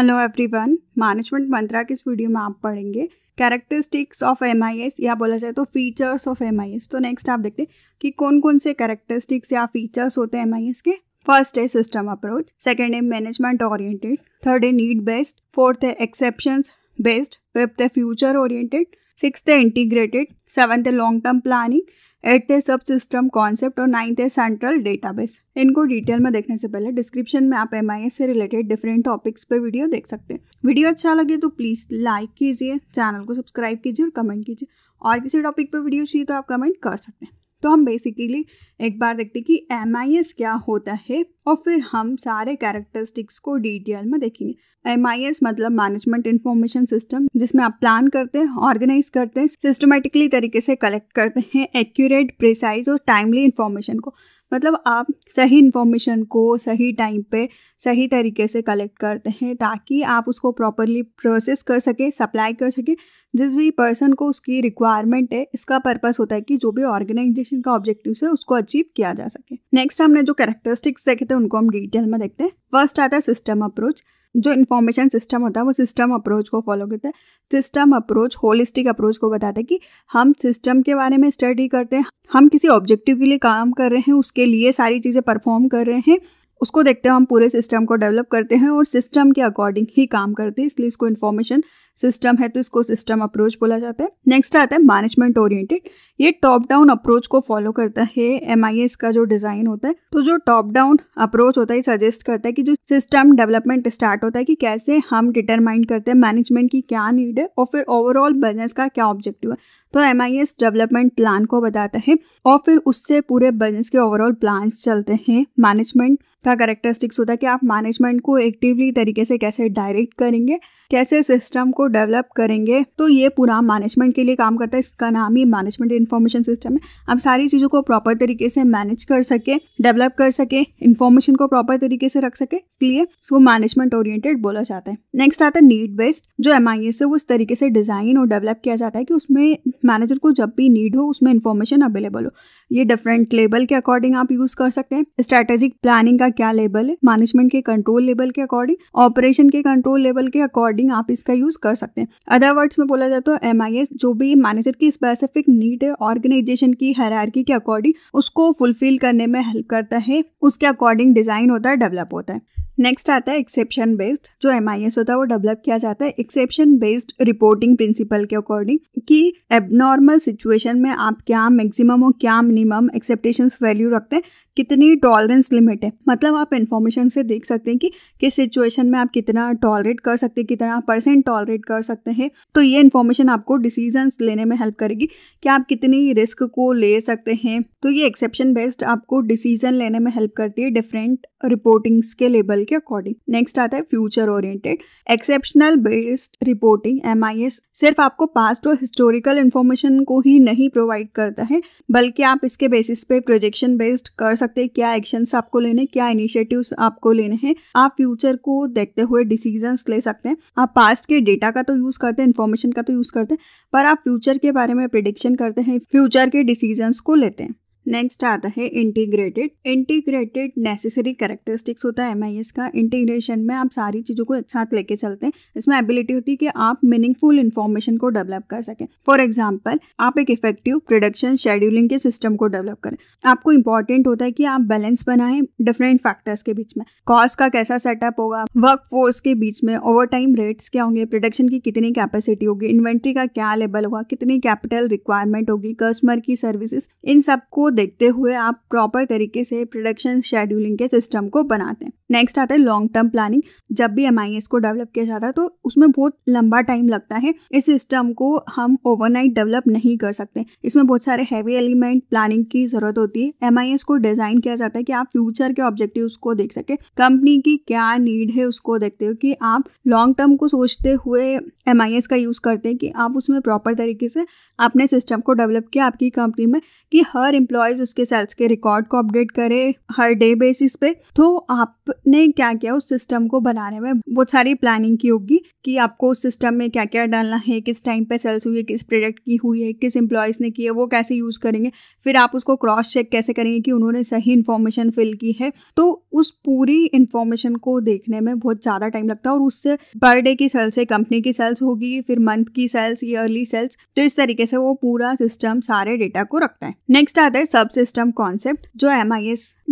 hello everyone management मंत्रा के इस video में आप पढ़ेंगे कैरेक्टरिस्टिक्स ऑफ एम या बोला जाए तो फीचर्स ऑफ एम तो नेक्स्ट आप देखते हैं कि कौन कौन से कैरेक्टरिस्टिक्स या फीचर्स होते हैं एम के फर्स्ट है सिस्टम अप्रोच सेकेंड है मैनेजमेंट ओरिएंटेड थर्ड है नीड बेस्ड फोर्थ है एक्सेप्शन बेस्ड फिफ्थ है फ्यूचर ओरिएंटेड सिक्स है इंटीग्रेटेड सेवन्थ है लॉन्ग टर्म प्लानिंग एट्थ है सब सिस्टम कॉन्सेप्ट और नाइन्थ है सेंट्रल डेटाबेस इनको डिटेल में देखने से पहले डिस्क्रिप्शन में आप एम से रिलेटेड डिफरेंट टॉपिक्स पर वीडियो देख सकते हैं वीडियो अच्छा लगे तो प्लीज़ लाइक कीजिए चैनल को सब्सक्राइब कीजिए और कमेंट कीजिए और किसी टॉपिक पर वीडियो चाहिए तो आप कमेंट कर सकते हैं तो हम बेसिकली एक बार देखते हैं कि एम क्या होता है और फिर हम सारे कैरेक्टरिस्टिक्स को डिटेल में देखेंगे एम मतलब मैनेजमेंट इन्फॉर्मेशन सिस्टम जिसमें आप प्लान करते हैं ऑर्गेनाइज करते हैं सिस्टमेटिकली तरीके से कलेक्ट करते हैं एक्यूरेट प्रिसाइज और टाइमली इन्फॉर्मेशन को मतलब आप सही इन्फॉर्मेशन को सही टाइम पे सही तरीके से कलेक्ट करते हैं ताकि आप उसको प्रॉपरली प्रोसेस कर सके सप्लाई कर सके जिस भी पर्सन को उसकी रिक्वायरमेंट है इसका पर्पस होता है कि जो भी ऑर्गेनाइजेशन का ऑब्जेक्टिव है उसको अचीव किया जा सके नेक्स्ट हमने जो कैरेक्टरिस्टिक्स देखे थे उनको हम डिटेल में देखते हैं फर्स्ट आता है सिस्टम अप्रोच जो इन्फॉर्मेशन सिस्टम होता है वो सिस्टम अप्रोच को फॉलो करता है सिस्टम अप्रोच होलिस्टिक अप्रोच को बताता है कि हम सिस्टम के बारे में स्टडी करते हैं हम किसी ऑब्जेक्टिव के लिए काम कर रहे हैं उसके लिए सारी चीज़ें परफॉर्म कर रहे हैं उसको देखते हुए हम पूरे सिस्टम को डेवलप करते हैं और सिस्टम के अकॉर्डिंग ही काम करते हैं इसलिए इसको इन्फॉर्मेशन सिस्टम है तो इसको सिस्टम अप्रोच बोला जाता है नेक्स्ट आता है मैनेजमेंट ओरिएंटेड ये टॉप डाउन अप्रोच को फॉलो करता है एम का जो डिज़ाइन होता है तो जो टॉप डाउन अप्रोच होता है ये सजेस्ट करता है कि जो सिस्टम डेवलपमेंट स्टार्ट होता है कि कैसे हम डिटरमाइन करते हैं मैनेजमेंट की क्या नीड है और फिर ओवरऑल बिजनेस का क्या ऑब्जेक्टिव है तो एम डेवलपमेंट प्लान को बताता है और फिर उससे पूरे बिजनेस के ओवरऑल प्लान चलते हैं मैनेजमेंट का करेक्टरिस्टिक्स होता है कि आप मैनेजमेंट को एक्टिवली तरीके से कैसे डायरेक्ट करेंगे कैसे सिस्टम को डेवलप करेंगे तो ये पूरा मैनेजमेंट के लिए काम करता है इसका नाम ही मैनेजमेंट इन्फॉर्मेशन सिस्टम है आप सारी चीज़ों को प्रॉपर तरीके से मैनेज कर सके डेवलप कर सके इन्फॉर्मेशन को प्रॉपर तरीके से रख सके इसलिए इसको मैनेजमेंट ओरिएंटेड बोला जाता है नेक्स्ट आता है नीड बेस्ड जो एम आई एस है वो इस तरीके से डिज़ाइन और डेवलप किया जाता है कि उसमें मैनेजर को जब भी नीड हो उसमें इन्फॉर्मेशन अवेलेबल हो ये डिफरेंट लेवल के अकॉर्डिंग आप यूज़ कर सकते हैं स्ट्रेटेजिक प्लानिंग का क्या लेवल है मैनेजमेंट के कंट्रोल लेवल के अकॉर्डिंग ऑपरेशन के कंट्रोल लेवल के अकॉर्डिंग अकॉर्डिंग आप इसका यूज कर सकते हैं अदर वर्ड्स में बोला जाए तो एम जो भी मैनेजर की स्पेसिफिक नीड है ऑर्गेनाइजेशन की हरारकी के अकॉर्डिंग उसको फुलफिल करने में हेल्प करता है उसके अकॉर्डिंग डिजाइन होता है डेवलप होता है नेक्स्ट आता है एक्सेप्शन बेस्ड जो एम होता है वो डेवलप किया जाता है एक्सेप्शन बेस्ड रिपोर्टिंग प्रिंसिपल के अकॉर्डिंग कि एबनॉर्मल सिचुएशन में आप क्या मैक्सिमम और क्या मिनिमम एक्सेप्टेशन वैल्यू रखते हैं कितनी टॉलरेंस लिमिट है मतलब आप इन्फॉर्मेशन से देख सकते हैं कि किस सिचुएशन में आप कितना टॉलरेट कर सकते हैं कितना परसेंट टॉलरेट कर सकते हैं तो ये इन्फॉर्मेशन आपको डिसीजंस लेने में हेल्प करेगी कि आप कितनी रिस्क को ले सकते हैं तो ये एक्सेप्शन बेस्ड आपको डिसीजन लेने में हेल्प करती है डिफरेंट रिपोर्टिंग्स के लेवल के अकॉर्डिंग नेक्स्ट आता है future oriented exceptional based reporting M सिर्फ आपको पास्ट और हिस्टोरिकल इन्फॉर्मेशन को ही नहीं प्रोवाइड करता है बल्कि आप इसके बेसिस पे प्रोजेक्शन बेस्ड कर सकते सकते हैं क्या एक्शंस आपको लेने क्या इनिशिएटिव्स आपको लेने हैं आप फ्यूचर को देखते हुए डिसीजन ले सकते हैं आप पास्ट के डेटा का तो यूज़ करते हैं इन्फॉर्मेशन का तो यूज़ करते हैं पर आप फ्यूचर के बारे में प्रिडिक्शन करते हैं फ्यूचर के डिसीजन को लेते हैं नेक्स्ट आता है इंटीग्रेटेड इंटीग्रेटेड नेसेसरी करेक्टरिस्टिक्स होता है एमआईएस का इंटीग्रेशन में आप सारी चीज़ों को एक साथ लेके चलते हैं इसमें एबिलिटी होती है कि आप मीनिंगफुल इन्फॉर्मेशन को डेवलप कर सकें फॉर एग्जाम्पल आप एक इफेक्टिव प्रोडक्शन शेड्यूलिंग के सिस्टम को डेवलप करें आपको इंपॉर्टेंट होता है कि आप बैलेंस बनाएं डिफरेंट फैक्टर्स के बीच में कॉस्ट का कैसा सेटअप होगा वर्क फोर्स के बीच में ओवर टाइम रेट्स क्या होंगे प्रोडक्शन की कितनी कैपेसिटी होगी इन्वेंट्री का क्या लेवल होगा कितनी कैपिटल रिक्वायरमेंट होगी कस्टमर की सर्विसेज इन सबको देखते हुए आप प्रॉपर तरीके से प्रोडक्शन शेड्यूलिंग के सिस्टम को बनाते हैं नेक्स्ट आता है लॉन्ग टर्म प्लानिंग जब भी एम को डेवलप किया जाता है तो उसमें बहुत लंबा टाइम लगता है इस सिस्टम को हम ओवरनाइट डेवलप नहीं कर सकते इसमें बहुत सारे हैवी एलिमेंट प्लानिंग की जरूरत होती है एम को डिजाइन किया जाता है कि आप फ्यूचर के ऑब्जेक्टिव को देख सके कंपनी की क्या नीड है उसको देखते हो कि आप लॉन्ग टर्म को सोचते हुए एम का यूज करते हैं कि आप उसमें प्रॉपर तरीके से अपने सिस्टम को डेवलप किया आपकी कंपनी में कि हर एम्प्लॉयज उसके सेल्स के रिकॉर्ड को अपडेट करे हर डे बेसिस पे तो आप ने क्या किया उस सिस्टम को बनाने में बहुत सारी प्लानिंग की होगी कि आपको उस सिस्टम में क्या क्या डालना है किस टाइम पे सेल्स हुई है किस प्रोडक्ट की हुई है किस एम्प्लॉयज़ ने की है वो कैसे यूज़ करेंगे फिर आप उसको क्रॉस चेक कैसे करेंगे कि उन्होंने सही इन्फॉर्मेशन फिल की है तो उस पूरी इन्फॉर्मेशन को देखने में बहुत ज़्यादा टाइम लगता है और उससे पर डे की सेल्स है कंपनी की सेल्स होगी फिर मंथ की सेल्स ईयरली सेल्स तो इस तरीके से वो पूरा सिस्टम सारे डेटा को रखता है नेक्स्ट आता है सब सिस्टम कॉन्सेप्ट जो एम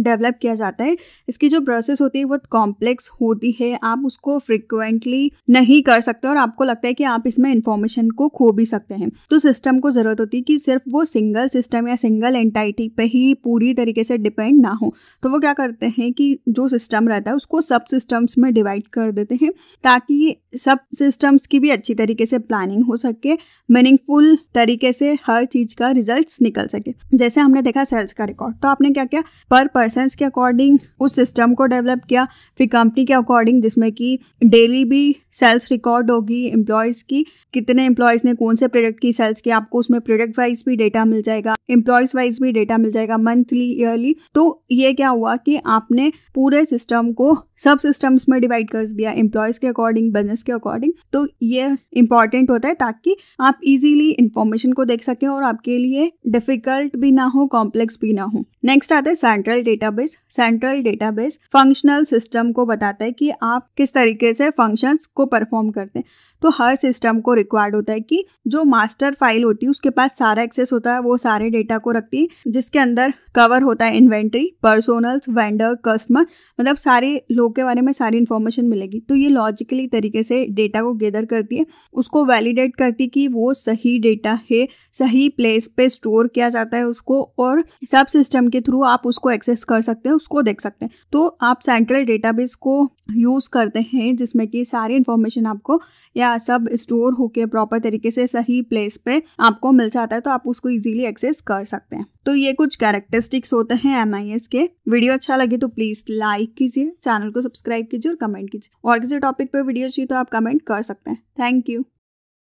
डेवलप किया जाता है इसकी जो प्रोसेस होती है बहुत कॉम्प्लेक्स होती है आप उसको फ्रिक्वेंटली नहीं कर सकते और आपको लगता है कि आप इसमें इन्फॉर्मेशन को खो भी सकते हैं तो सिस्टम को ज़रूरत होती है कि सिर्फ वो सिंगल सिस्टम या सिंगल एंटाइटी पे ही पूरी तरीके से डिपेंड ना हो तो वो क्या करते हैं कि जो सिस्टम रहता है उसको सब सिस्टम्स में डिवाइड कर देते हैं ताकि सब सिस्टम्स की भी अच्छी तरीके से प्लानिंग हो सके मीनिंगफुल तरीके से हर चीज़ का रिजल्ट निकल सके जैसे हमने देखा सेल्स का रिकॉर्ड तो आपने क्या किया पर पर्सन के अकॉर्डिंग उस सिस्टम को डेवलप किया फिर कंपनी के अकॉर्डिंग जिसमें कि डेली भी सेल्स रिकॉर्ड होगी एम्प्लॉयज़ की कितने एम्प्लॉयज़ ने कौन से प्रोडक्ट की सेल्स किया आपको उसमें प्रोडक्ट वाइज भी डेटा मिल जाएगा एम्प्लॉयज़ वाइज भी डेटा मिल जाएगा मंथली ईयरली तो ये क्या हुआ कि आपने पूरे सिस्टम को सब सिस्टम्स में डिवाइड कर दिया एम्प्लॉयज़ के अकॉर्डिंग बिजनेस के अकॉर्डिंग तो ये इंपॉर्टेंट होता है ताकि आप इजीली इंफॉर्मेशन को देख सकें और आपके लिए डिफिकल्ट भी ना हो कॉम्प्लेक्स भी ना हो नेक्स्ट आता है central database central database functional system को बताता है कि आप किस तरीके से फंक्शंस को परफॉर्म करते हैं तो हर सिस्टम को रिक्वायर्ड होता है कि जो मास्टर फाइल होती है उसके पास सारा एक्सेस होता है वो सारे डेटा को रखती है जिसके अंदर कवर होता है इन्वेंट्री पर्सोनल्स वेंडर कस्टमर मतलब सारे लोग के बारे में सारी इन्फॉर्मेशन मिलेगी तो ये लॉजिकली तरीके से डेटा को गेदर करती है उसको वैलिडेट करती है कि वो सही डेटा है सही प्लेस पे स्टोर किया जाता है उसको और सब सिस्टम के थ्रू आप उसको एक्सेस कर सकते हैं उसको देख सकते हैं तो आप सेंट्रल डेटाबेस को यूज़ करते हैं जिसमें कि सारी इन्फॉर्मेशन आपको या या सब स्टोर होके प्रॉपर तरीके से सही प्लेस पे आपको मिल जाता है तो आप उसको इजीली एक्सेस कर सकते हैं तो ये कुछ कैरेक्टरिस्टिक्स होते हैं एम के वीडियो अच्छा लगे तो प्लीज लाइक कीजिए चैनल को सब्सक्राइब कीजिए और कमेंट कीजिए और किसी टॉपिक पर वीडियो चाहिए तो आप कमेंट कर सकते हैं थैंक यू